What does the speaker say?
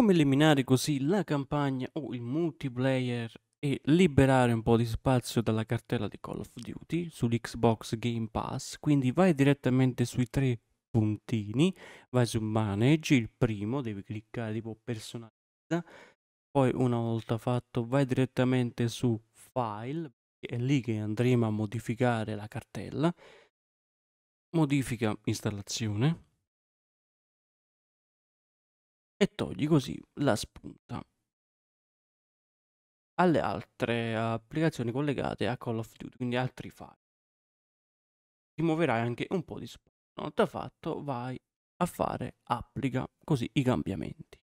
Come eliminare così la campagna o il multiplayer e liberare un po' di spazio dalla cartella di Call of Duty sull'Xbox Game Pass? Quindi vai direttamente sui tre puntini, vai su Manage, il primo, devi cliccare tipo personalizza, poi una volta fatto vai direttamente su File, è lì che andremo a modificare la cartella, modifica installazione, e togli così la spunta alle altre applicazioni collegate a Call of Duty, quindi altri file. Ti muoverai anche un po' di spunta. Una volta fatto vai a fare applica così i cambiamenti.